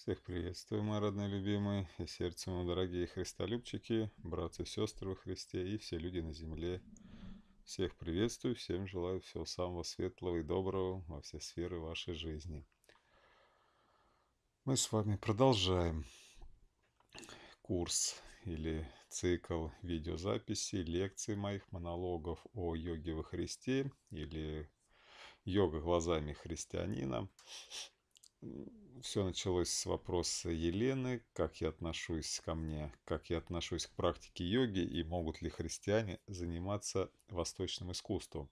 Всех приветствую, мои родные любимые и сердцем мои дорогие христолюбчики, братцы и сестры во Христе и все люди на земле. Всех приветствую, всем желаю всего самого светлого и доброго во все сферы вашей жизни. Мы с вами продолжаем курс или цикл видеозаписей, лекций моих, монологов о йоге во Христе или йога глазами христианина все началось с вопроса Елены, как я отношусь ко мне, как я отношусь к практике йоги и могут ли христиане заниматься восточным искусством.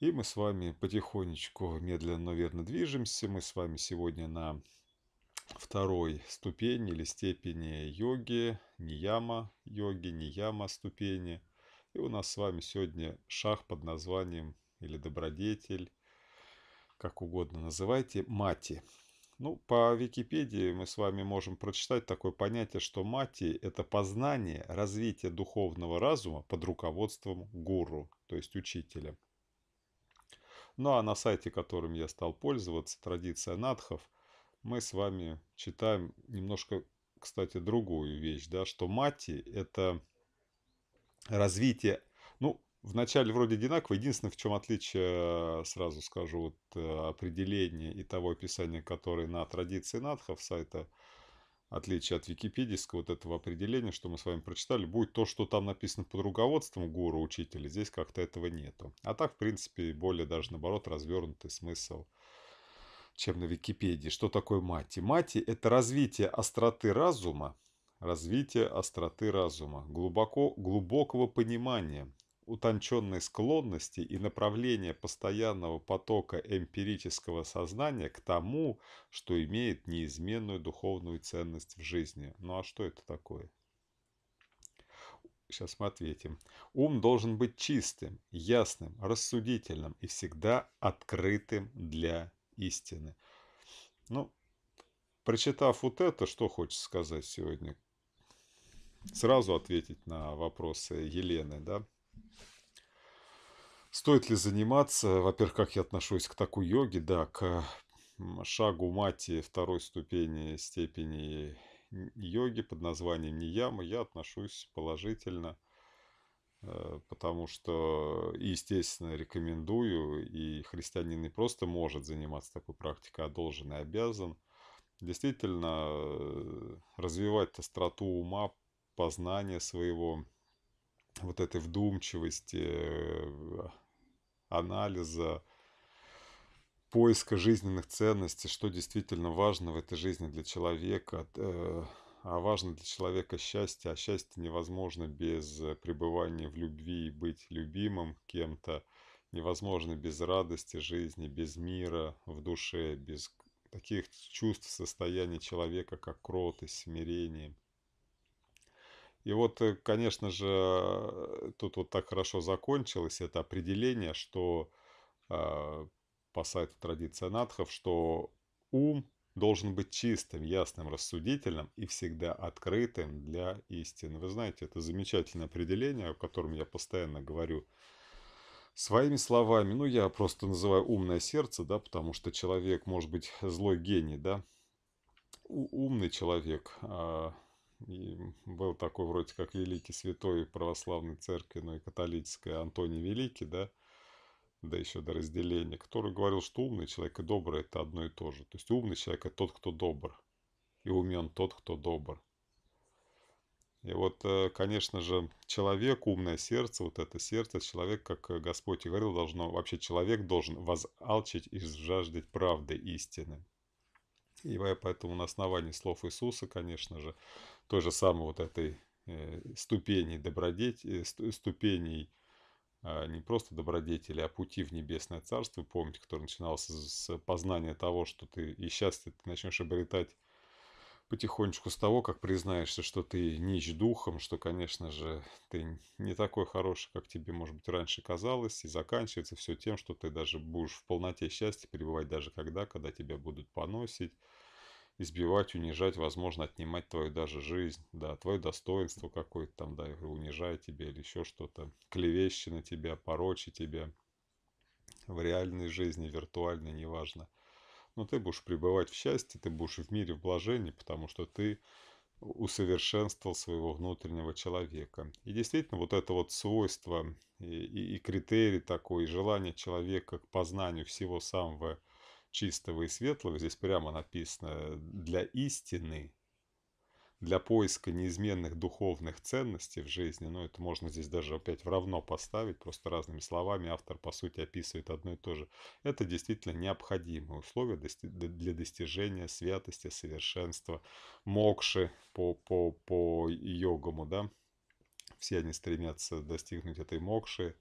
И мы с вами потихонечку, медленно, но верно движемся. Мы с вами сегодня на второй ступени или степени йоги, нияма йоги, нияма ступени. И у нас с вами сегодня шаг под названием или добродетель как угодно называйте, мати. Ну, по Википедии мы с вами можем прочитать такое понятие, что мати – это познание, развитие духовного разума под руководством гуру, то есть учителя. Ну а на сайте, которым я стал пользоваться, «Традиция надхов», мы с вами читаем немножко, кстати, другую вещь, да, что мати – это развитие Вначале вроде одинаково. Единственное, в чем отличие, э, сразу скажу, вот, э, определение и того описания, которое на традиции надхов сайта, отличие от википедийского вот этого определения, что мы с вами прочитали, будет то, что там написано под руководством гуру, учителя. Здесь как-то этого нету. А так, в принципе, более даже наоборот развернутый смысл чем на Википедии. Что такое мати? Мати – это развитие остроты разума, развитие остроты разума, глубоко, глубокого понимания, утонченной склонности и направления постоянного потока эмпирического сознания к тому, что имеет неизменную духовную ценность в жизни. Ну а что это такое? Сейчас мы ответим. Ум должен быть чистым, ясным, рассудительным и всегда открытым для истины. Ну, прочитав вот это, что хочется сказать сегодня? Сразу ответить на вопросы Елены, да? Стоит ли заниматься? Во-первых, как я отношусь к такой йоге, да, к шагу мати второй ступени степени йоги под названием Нияма я отношусь положительно, э, потому что, естественно, рекомендую, и христианин не просто может заниматься такой практикой, а должен и обязан. Действительно, э, развивать остроту ума, познание своего, вот этой вдумчивости, э, анализа, поиска жизненных ценностей, что действительно важно в этой жизни для человека. Э, а важно для человека счастье, а счастье невозможно без э, пребывания в любви и быть любимым кем-то. Невозможно без радости жизни, без мира в душе, без таких чувств состояния человека, как кротость, смирение. И вот, э, конечно же, тут вот так хорошо закончилось это определение, что э, а, по сайту «Традиция надхов», что ум должен быть чистым, ясным, рассудительным и всегда открытым для истины. Вы знаете, это замечательное определение, о котором я постоянно говорю своими словами. Ну, я просто называю умное сердце, да, потому что человек может быть злой гений, да, умный человек, а, и был такой вроде как великий святой православной церкви, но и католической Антоний Великий, да, да еще до разделения, который говорил, что умный человек и добрый это одно и то же. То есть умный человек это тот, кто добр, и умен тот, кто добр. И вот, э, конечно же, человек, умное сердце, вот это сердце, человек, как Господь и говорил, должно, вообще человек должен возалчить и жаждать правды истины. И поэтому на основании слов Иисуса, конечно же, той же самой вот этой ступени э, добродетели, ступеней э, а, не просто добродетели, а пути в небесное царство, помните, который начинался с познания того, что ты и счастье ты начнешь обретать потихонечку с того, как признаешься, что ты нищ духом, что, конечно же, ты не такой хороший, как тебе, может быть, раньше казалось, и заканчивается все тем, что ты даже будешь в полноте счастья пребывать даже когда, когда тебя будут поносить, избивать, унижать, возможно, отнимать твою даже жизнь, да, твое достоинство какое-то там, да, унижает тебя или еще что-то, клевещи на тебя, порочи тебя в реальной жизни, виртуальной, неважно. Но ты будешь пребывать в счастье, ты будешь в мире, в блажении, потому что ты усовершенствовал своего внутреннего человека. И действительно, вот это вот свойство и, и, и критерий такой, и желание человека к познанию всего самого чистого и светлого, здесь прямо написано «для истины», для поиска неизменных духовных ценностей в жизни, ну это можно здесь даже опять в равно поставить, просто разными словами автор по сути описывает одно и то же. Это действительно необходимые условия для достижения святости, совершенства, мокши по, по, по йогаму, да. Все они стремятся достигнуть этой мокши,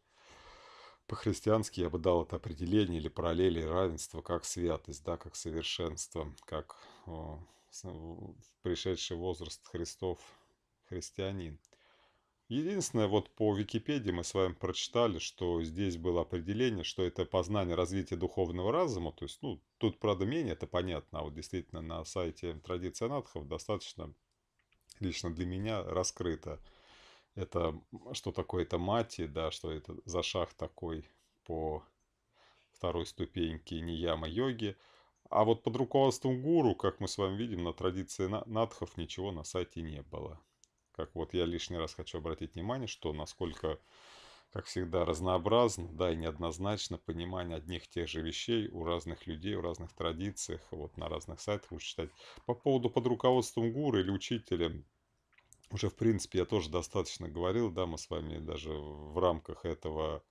по-христиански я бы дал это определение или параллели равенства как святость, да, как совершенство, как о, пришедший возраст Христов христианин. Единственное, вот по Википедии мы с вами прочитали, что здесь было определение, что это познание развития духовного разума, то есть, ну, тут, правда, менее это понятно, а вот действительно на сайте традиции анатхов достаточно лично для меня раскрыто – это что такое это мати, да, что это за шаг такой по второй ступеньке нияма йоги. А вот под руководством гуру, как мы с вами видим, на традиции надхов ничего на сайте не было. Как вот я лишний раз хочу обратить внимание, что насколько, как всегда, разнообразно, да, и неоднозначно понимание одних и тех же вещей у разных людей, у разных традициях, вот на разных сайтах лучше читать. По поводу под руководством гуру или учителя, уже, в принципе, я тоже достаточно говорил, да, мы с вами даже в рамках этого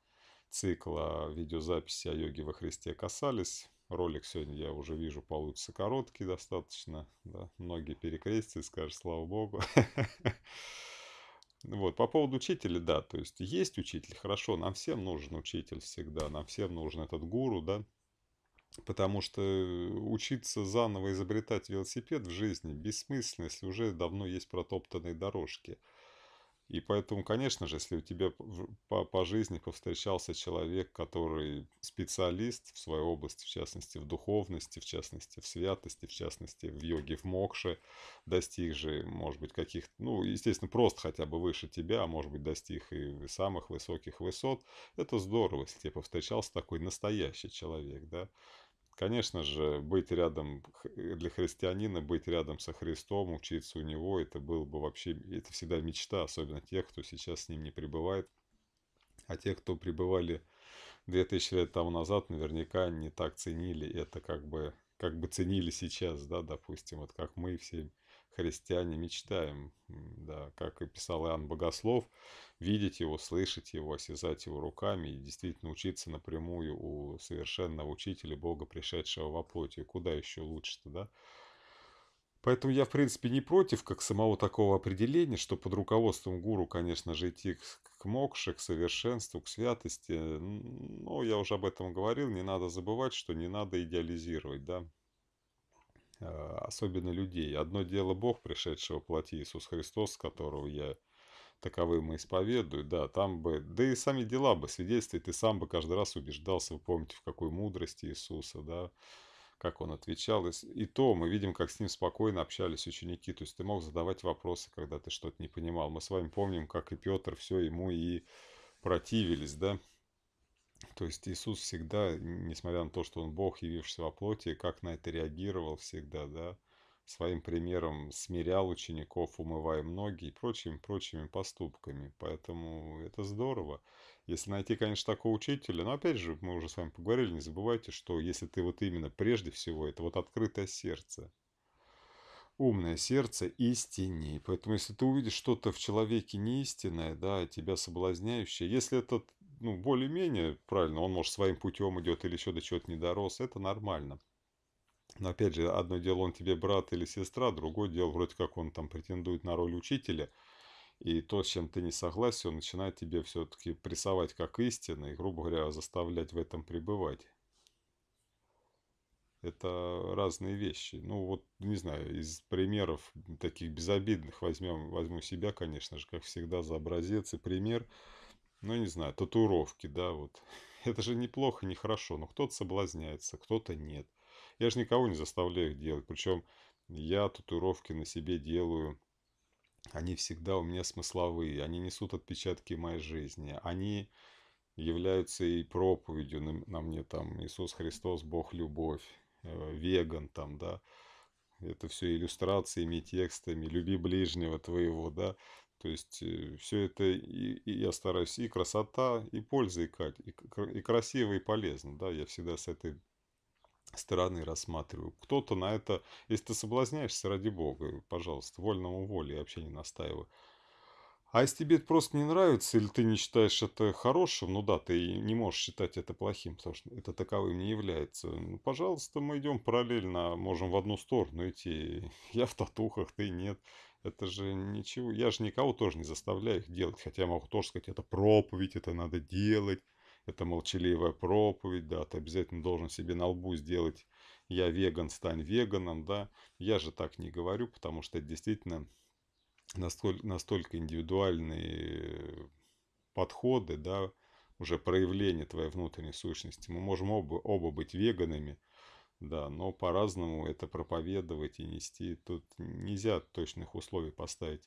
цикла видеозаписи о йоге во Христе касались. Ролик сегодня, я уже вижу, получится короткий достаточно, да, многие перекрестят и скажут, слава богу. Вот, по поводу учителя, да, то есть есть учитель, хорошо, нам всем нужен учитель всегда, нам всем нужен этот гуру, да, Потому что учиться заново изобретать велосипед в жизни бессмысленно, если уже давно есть протоптанные дорожки. И поэтому, конечно же, если у тебя по, по жизни повстречался человек, который специалист в своей области, в частности, в духовности, в частности, в святости, в частности, в йоге, в мокше, достиг же, может быть, каких-то, ну, естественно, просто хотя бы выше тебя, а может быть, достиг и самых высоких высот, это здорово, если тебе повстречался такой настоящий человек, да. Конечно же, быть рядом э, для христианина, быть рядом со Христом, учиться у него, это было бы вообще, это всегда мечта, особенно тех, кто сейчас с ним не пребывает. А те, кто пребывали 2000 лет тому назад, наверняка не так ценили это, как бы, как бы ценили сейчас, да, допустим, вот как мы все христиане мечтаем, да, как и писал Иоанн Богослов, видеть его, слышать его, осязать его руками и действительно учиться напрямую у совершенного учителя Бога, пришедшего во плоти. Куда еще лучше-то, да? Поэтому я, в принципе, не против как самого такого определения, что под руководством гуру, конечно же, идти к, к мокше, к совершенству, к святости. Но я уже об этом говорил, не надо забывать, что не надо идеализировать, да. Э, особенно людей. Одно дело Бог, пришедшего плоти Иисус Христос, которого я таковым и исповедую, да, там бы, да и сами дела бы, свидетельствия, ты сам бы каждый раз убеждался, вы помните, в какой мудрости Иисуса, да, как он отвечал. И то мы видим, как с ним спокойно общались ученики. То есть ты мог задавать вопросы, когда ты что-то не понимал. Мы с вами помним, как и Петр все ему и противились, да. То есть Иисус всегда, несмотря на то, что Он Бог, явившийся во плоти, как на это реагировал всегда, да, своим примером смирял учеников, умывая ноги и прочими-прочими поступками. Поэтому это здорово. Если найти, конечно, такого учителя, но опять же, мы уже с вами поговорили, не забывайте, что если ты вот именно прежде всего, это вот открытое сердце, умное сердце истине. Поэтому если ты увидишь что-то в человеке неистинное, да, тебя соблазняющее, если этот ну, более-менее правильно, он, может, своим путем идет или еще до чего-то не дорос, это нормально. Но, опять же, одно дело, он тебе брат или сестра, другое дело, вроде как он там претендует на роль учителя, и то, с чем ты не согласен, он начинает тебе все-таки прессовать как истина и, грубо говоря, заставлять в этом пребывать. Это разные вещи. Ну вот, не знаю, из примеров таких безобидных возьмем, возьму себя, конечно же, как всегда, за образец и пример – ну, не знаю, татуировки, да, вот. Это же неплохо, нехорошо, но кто-то соблазняется, кто-то нет. Я же никого не заставляю их делать, причем я татуировки на себе делаю, они всегда у меня смысловые, они несут отпечатки моей жизни, они являются и проповедью на, на мне там Иисус Христос, Бог, любовь, э, веган там, да, это все иллюстрациями, текстами, люби ближнего твоего, да, то есть э, все это и, и я стараюсь и красота, и польза, и, и, и красиво, и полезно. Да, я всегда с этой стороны рассматриваю. Кто-то на это, если ты соблазняешься, ради бога, пожалуйста, вольному воле, я вообще не настаиваю. А если тебе это просто не нравится, или ты не считаешь это хорошим, ну да, ты не можешь считать это плохим, потому что это таковым не является. Ну, пожалуйста, мы идем параллельно, можем в одну сторону идти. Я в татухах, ты нет это же ничего, я же никого тоже не заставляю их делать, хотя я могу тоже сказать, это проповедь, это надо делать, это молчаливая проповедь, да, ты обязательно должен себе на лбу сделать «я веган, стань веганом», да, я же так не говорю, потому что это действительно настолько, настолько индивидуальные подходы, да, уже проявление твоей внутренней сущности. Мы можем оба, оба быть веганами – да, но по-разному это проповедовать и нести. Тут нельзя точных условий поставить.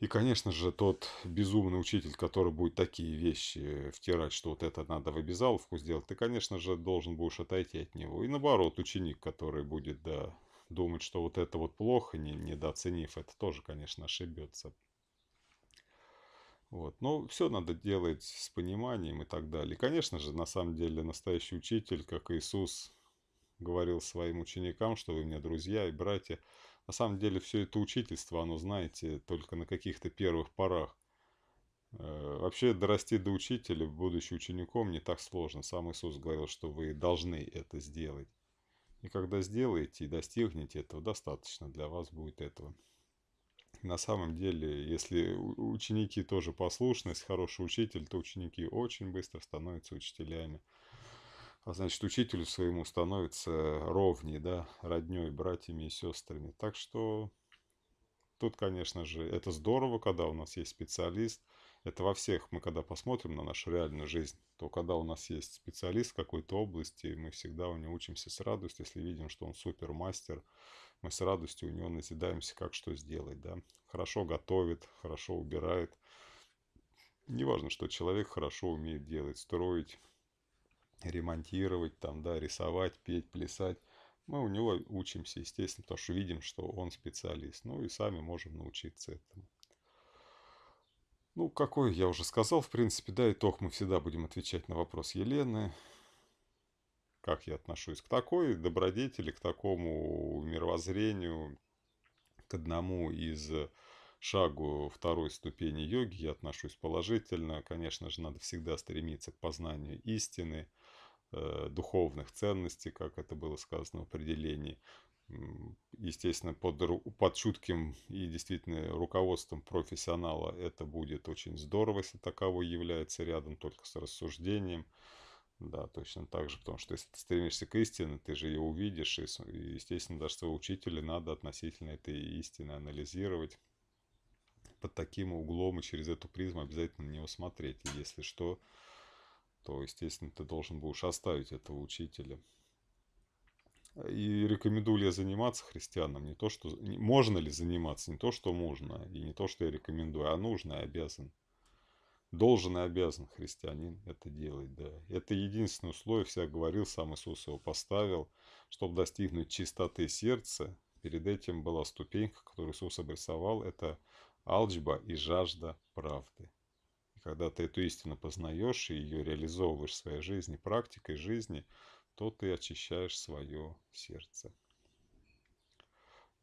И, конечно же, тот безумный учитель, который будет такие вещи втирать, что вот это надо в обязаловку сделать, ты, конечно же, должен будешь отойти от него. И наоборот, ученик, который будет да, думать, что вот это вот плохо, не, недооценив, это тоже, конечно, ошибется. Вот. Но все надо делать с пониманием и так далее. И, конечно же, на самом деле, настоящий учитель, как Иисус, говорил своим ученикам, что вы мне друзья и братья. На самом деле все это учительство, оно, знаете, только на каких-то первых порах. Э, вообще, дорасти до учителя, будучи учеником, не так сложно. Сам Иисус говорил, что вы должны это сделать. И когда сделаете и достигнете этого, достаточно для вас будет этого. На самом деле, если ученики тоже послушны, если хороший учитель, то ученики очень быстро становятся учителями а значит, учителю своему становится ровней, да, родней, братьями и сестрами. Так что тут, конечно же, это здорово, когда у нас есть специалист. Это во всех, мы когда посмотрим на нашу реальную жизнь, то когда у нас есть специалист в какой-то области, мы всегда у него учимся с радостью, если видим, что он супермастер, мы с радостью у него назидаемся, как что сделать, да. Хорошо готовит, хорошо убирает. Неважно, что человек хорошо умеет делать, строить, ремонтировать, там, да, рисовать, петь, плясать. Мы у него учимся, естественно, потому что видим, что он специалист. Ну и сами можем научиться этому. Ну, какой, я уже сказал, в принципе, да, итог мы всегда будем отвечать на вопрос Елены. Как я отношусь к такой добродетели, к такому мировоззрению, к одному из шагу второй ступени йоги я отношусь положительно. Конечно же, надо всегда стремиться к познанию истины, э, духовных ценностей, как это было сказано в определении. Естественно, под, под чутким и действительно руководством профессионала это будет очень здорово, если таковой является рядом только с рассуждением. Да, точно так же, потому что если ты стремишься к истине, ты же ее увидишь, и, естественно, даже своего учителя надо относительно этой истины анализировать, под таким углом и через эту призму обязательно на него смотреть. И если что, то, естественно, ты должен будешь оставить этого учителя. И рекомендую ли я заниматься христианам? Не то, что... Можно ли заниматься? Не то, что можно, и не то, что я рекомендую, а нужно и обязан. Должен и обязан христианин это делать, да. Это единственное условие, всегда говорил, сам Иисус его поставил, чтобы достигнуть чистоты сердца. Перед этим была ступенька, которую Иисус обрисовал, это алчба и жажда правды. И когда ты эту истину познаешь и ее реализовываешь в своей жизни, практикой жизни, то ты очищаешь свое сердце.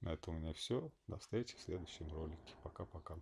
На этом у меня все. До встречи в следующем ролике. Пока-пока.